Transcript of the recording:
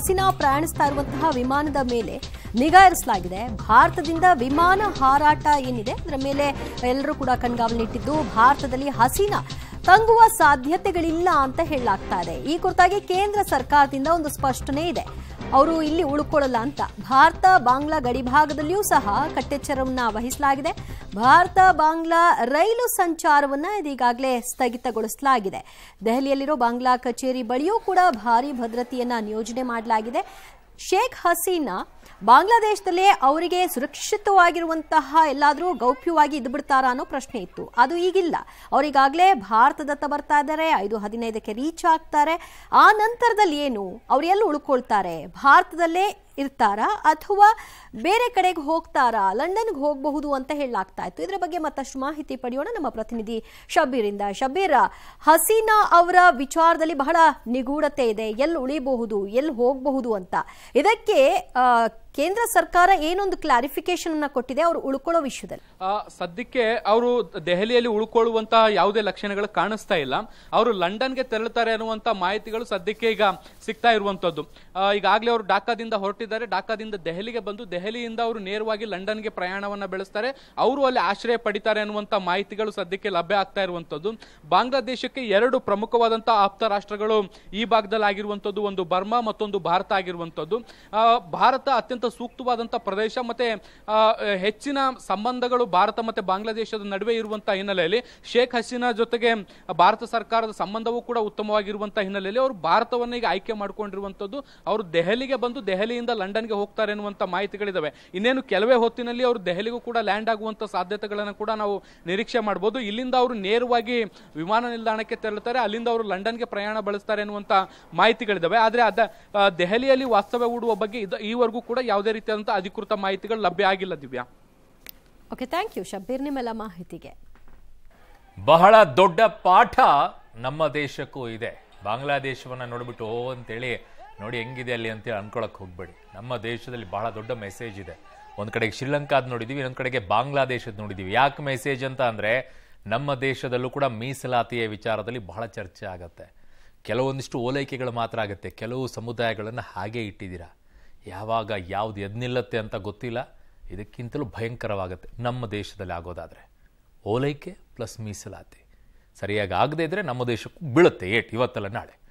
ಹಸೀನಾ ಪ್ರಯಾಣಿಸ್ತಾ ಇರುವಂತಹ ವಿಮಾನದ ಮೇಲೆ ನಿಗಾ ಇರಿಸಲಾಗಿದೆ ಭಾರತದಿಂದ ವಿಮಾನ ಹಾರಾಟ ಏನಿದೆ ಅದರ ಮೇಲೆ ಎಲ್ಲರೂ ಕೂಡ ಇಟ್ಟಿದ್ದು ಭಾರತದಲ್ಲಿ ಹಸಿನ ತಂಗುವ ಸಾಧ್ಯತೆಗಳಿಲ್ಲ ಅಂತ ಹೇಳಲಾಗ್ತಾ ಇದೆ ಈ ಕುರಿತಾಗಿ ಕೇಂದ್ರ ಸರ್ಕಾರದಿಂದ ಒಂದು ಸ್ಪಷ್ಟನೆ ಇದೆ ಅವರು ಇಲ್ಲಿ ಉಳ್ಕೊಳ್ಳಲ್ಲ ಅಂತ ಭಾರತ ಬಾಂಗ್ಲಾ ಭಾಗದಲ್ಲಿಯೂ ಸಹ ಕಟ್ಟೆಚ್ಚರವನ್ನ ವಹಿಸಲಾಗಿದೆ ಭಾರತ ಬಾಂಗ್ಲಾ ರೈಲು ಸಂಚಾರವನ್ನ ಇದೀಗಾಗಲೇ ಸ್ಥಗಿತಗೊಳಿಸಲಾಗಿದೆ ದೆಹಲಿಯಲ್ಲಿರೋ ಬಾಂಗ್ಲಾ ಕಚೇರಿ ಬಳಿಯೂ ಕೂಡ ಭಾರಿ ಭದ್ರತೆಯನ್ನ ನಿಯೋಜನೆ ಮಾಡಲಾಗಿದೆ ಶೇಖ್ ಹಸೀನಾ ಬಾಂಗ್ಲಾದೇಶದಲ್ಲೇ ಅವರಿಗೆ ಸುರಕ್ಷಿತವಾಗಿರುವಂತಹ ಎಲ್ಲಾದರೂ ಗೌಪ್ಯವಾಗಿ ಇದ್ದು ಅನ್ನೋ ಪ್ರಶ್ನೆ ಇತ್ತು ಅದು ಈಗಿಲ್ಲ ಅವರಿಗಾಗಲೇ ಭಾರತದತ್ತ ಬರ್ತಾ ಇದ್ದಾರೆ ಐದು ಹದಿನೈದಕ್ಕೆ ರೀಚ್ ಆಗ್ತಾರೆ ಆ ನಂತರದಲ್ಲಿ ಏನು ಅವರೆಲ್ಲ ಉಳ್ಕೊಳ್ತಾರೆ ಭಾರತದಲ್ಲೇ ಇರ್ತಾರಾ ಅಥವಾ ಬೇರೆ ಕಡೆಗೆ ಹೋಗ್ತಾರಾ ಲಂಡನ್ಗೆ ಹೋಗಬಹುದು ಅಂತ ಹೇಳಲಾಗ್ತಾ ಇತ್ತು ಇದರ ಬಗ್ಗೆ ಮತ್ತಷ್ಟು ಮಾಹಿತಿ ಪಡೆಯೋಣ ನಮ್ಮ ಪ್ರತಿನಿಧಿ ಶಬೀರಿಂದ ಶಬೀರ್ ಹಸೀನಾ ಅವರ ವಿಚಾರದಲ್ಲಿ ಬಹಳ ನಿಗೂಢತೆ ಇದೆ ಎಲ್ಲಿ ಉಳಿಬಹುದು ಎಲ್ಲಿ ಹೋಗಬಹುದು ಅಂತ ಇದಕ್ಕೆ ಕೇಂದ್ರ ಸರ್ಕಾರ ಏನೊಂದು ಕ್ಲಾರಿಫಿಕೇಶನ್ ಅನ್ನ ಕೊಟ್ಟಿದೆ ಅವರು ಉಳ್ಕೊಳ್ಳೋ ವಿಷಯದಲ್ಲಿ ಸದ್ಯಕ್ಕೆ ಅವರು ದೆಹಲಿಯಲ್ಲಿ ಉಳ್ಕೊಳ್ಳುವಂತಹ ಯಾವುದೇ ಲಕ್ಷಣಗಳು ಕಾಣಿಸ್ತಾ ಇಲ್ಲ ಅವರು ಲಂಡನ್ಗೆ ತೆರಳುತ್ತಾರೆ ಅನ್ನುವಂಥ ಮಾಹಿತಿಗಳು ಸದ್ಯಕ್ಕೆ ಈಗ ಸಿಗ್ತಾ ಇರುವಂತದ್ದು ಈಗಾಗಲೇ ಅವರು ಢಾಕಾದಿಂದ ಹೊರಟಿದ್ದಾರೆ ಢಾಕಾದಿಂದ ದೆಹಲಿಗೆ ಬಂದು ದೆಹಲಿಯಿಂದ ಅವರು ನೇರವಾಗಿ ಲಂಡನ್ಗೆ ಪ್ರಯಾಣವನ್ನ ಬೆಳೆಸ್ತಾರೆ ಅವರು ಅಲ್ಲಿ ಆಶ್ರಯ ಪಡಿತಾರೆ ಅನ್ನುವಂಥ ಮಾಹಿತಿಗಳು ಸದ್ಯಕ್ಕೆ ಲಭ್ಯ ಆಗ್ತಾ ಇರುವಂತದ್ದು ಬಾಂಗ್ಲಾದೇಶಕ್ಕೆ ಎರಡು ಪ್ರಮುಖವಾದಂತಹ ಆಪ್ತ ರಾಷ್ಟ್ರಗಳು ಈ ಭಾಗದಲ್ಲಿ ಆಗಿರುವಂತದ್ದು ಒಂದು ಬರ್ಮಾ ಮತ್ತೊಂದು ಭಾರತ ಆಗಿರುವಂತದ್ದು ಭಾರತ ಅತ್ಯಂತ ಅತ್ಯಂತ ಸೂಕ್ತವಾದಂಥ ಪ್ರದೇಶ ಮತ್ತು ಹೆಚ್ಚಿನ ಸಂಬಂಧಗಳು ಭಾರತ ಮತ್ತು ಬಾಂಗ್ಲಾದೇಶದ ನಡುವೆ ಇರುವಂಥ ಹಿನ್ನೆಲೆಯಲ್ಲಿ ಶೇಖ್ ಹಸೀನಾ ಜೊತೆಗೆ ಭಾರತ ಸರ್ಕಾರದ ಸಂಬಂಧವೂ ಕೂಡ ಉತ್ತಮವಾಗಿರುವಂಥ ಹಿನ್ನೆಲೆಯಲ್ಲಿ ಅವರು ಭಾರತವನ್ನು ಈಗ ಆಯ್ಕೆ ಮಾಡಿಕೊಂಡಿರುವಂಥದ್ದು ಅವರು ದೆಹಲಿಗೆ ಬಂದು ದೆಹಲಿಯಿಂದ ಲಂಡನ್ಗೆ ಹೋಗ್ತಾರೆ ಎನ್ನುವಂಥ ಮಾಹಿತಿಗಳಿದ್ದಾವೆ ಇನ್ನೇನು ಕೆಲವೇ ಹೊತ್ತಿನಲ್ಲಿ ಅವರು ದೆಹಲಿಗೂ ಕೂಡ ಲ್ಯಾಂಡ್ ಆಗುವಂಥ ಸಾಧ್ಯತೆಗಳನ್ನು ಕೂಡ ನಾವು ನಿರೀಕ್ಷೆ ಮಾಡ್ಬೋದು ಇಲ್ಲಿಂದ ಅವರು ನೇರವಾಗಿ ವಿಮಾನ ನಿಲ್ದಾಣಕ್ಕೆ ತೆರಳುತ್ತಾರೆ ಅಲ್ಲಿಂದ ಅವರು ಲಂಡನ್ಗೆ ಪ್ರಯಾಣ ಬಳಸ್ತಾರೆ ಎನ್ನುವಂಥ ಮಾಹಿತಿಗಳಿದ್ದಾವೆ ಆದರೆ ಅದ ದೆಹಲಿಯಲ್ಲಿ ವಾಸ್ತವ್ಯ ಹೂಡುವ ಬಗ್ಗೆ ಈವರೆಗೂ ಕೂಡ ಯಾವುದೇ ರೀತಿಯಾದಂತಹ ಅಧಿಕೃತ ಮಾಹಿತಿಗಳು ಲಭ್ಯ ಆಗಿಲ್ಲ Divya okay thank you Shabbir ನಿಮ್ಮೆಲ್ಲ ಮಾಹಿತಿಗೆ ಬಹಳ ದೊಡ್ಡ ಪಾಠ ನಮ್ಮ ದೇಶಕ್ಕೂ ಇದೆ ಬಾಂಗ್ಲಾದೇಶವನ್ನ ನೋಡ್ಬಿಟ್ಟು ಓ ಅಂತೇಳಿ ನೋಡಿ ಹೆಂಗಿದೆ ಅಲ್ಲಿ ಅಂತೇಳಿ ಅನ್ಕೊಳಕ್ ಹೋಗ್ಬೇಡಿ ನಮ್ಮ ದೇಶದಲ್ಲಿ ಬಹಳ ದೊಡ್ಡ ಮೆಸೇಜ್ ಇದೆ ಒಂದ್ ಕಡೆಗೆ ಶ್ರೀಲಂಕಾದ್ ನೋಡಿದೀವಿ ಇನ್ನೊಂದ್ ಕಡೆಗೆ ಬಾಂಗ್ಲಾದೇಶದ ನೋಡಿದೀವಿ ಯಾಕೆ ಮೆಸೇಜ್ ಅಂತ ಅಂದ್ರೆ ನಮ್ಮ ದೇಶದಲ್ಲೂ ಕೂಡ ಮೀಸಲಾತಿಯ ವಿಚಾರದಲ್ಲಿ ಬಹಳ ಚರ್ಚೆ ಆಗತ್ತೆ ಕೆಲವೊಂದಿಷ್ಟು ಓಲೈಕೆಗಳು ಮಾತ್ರ ಆಗುತ್ತೆ ಕೆಲವು ಸಮುದಾಯಗಳನ್ನು ಹಾಗೆ ಇಟ್ಟಿದ್ದೀರಾ ಯಾವಾಗ ಯಾವುದು ಎದ್ ನಿಲ್ಲತ್ತೆ ಅಂತ ಗೊತ್ತಿಲ್ಲ ಇದಕ್ಕಿಂತಲೂ ಭಯಂಕರವಾಗುತ್ತೆ ನಮ್ಮ ದೇಶದಲ್ಲಿ ಆಗೋದಾದರೆ ಓಲೈಕೆ ಪ್ಲಸ್ ಮೀಸಲಾತಿ ಸರಿಯಾಗಿ ಆಗದೇ ಇದ್ದರೆ ನಮ್ಮ ದೇಶಕ್ಕೂ ಬೀಳುತ್ತೆ ಏಟ್ ಇವತ್ತಲ್ಲ ನಾಳೆ